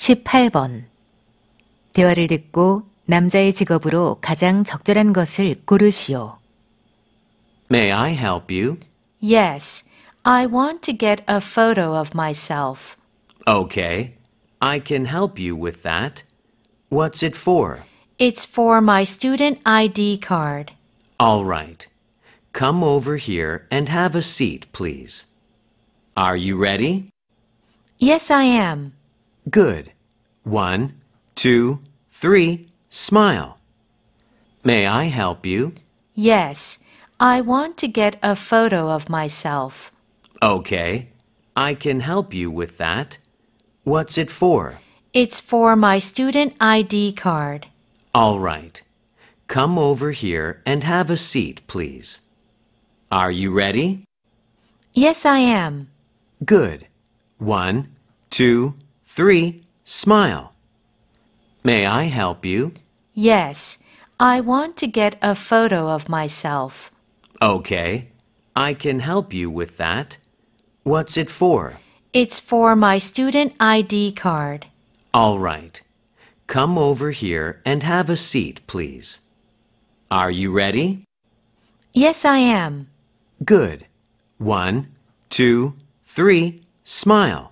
18번 대화를 듣고 남자의 직업으로 가장 적절한 것을 고르시오. May I help you? Yes, I want to get a photo of myself. Okay, I can help you with that. What's it for? It's for my student ID card. All right. Come over here and have a seat, please. Are you ready? Yes, I am. Good. One, two, three, smile. May I help you? Yes, I want to get a photo of myself. Okay, I can help you with that. What's it for? It's for my student ID card. All right. Come over here and have a seat, please. Are you ready? Yes, I am. Good. One, two, three 3. Smile. May I help you? Yes, I want to get a photo of myself. Okay, I can help you with that. What's it for? It's for my student ID card. All right. Come over here and have a seat, please. Are you ready? Yes, I am. Good. One, two, three, smile.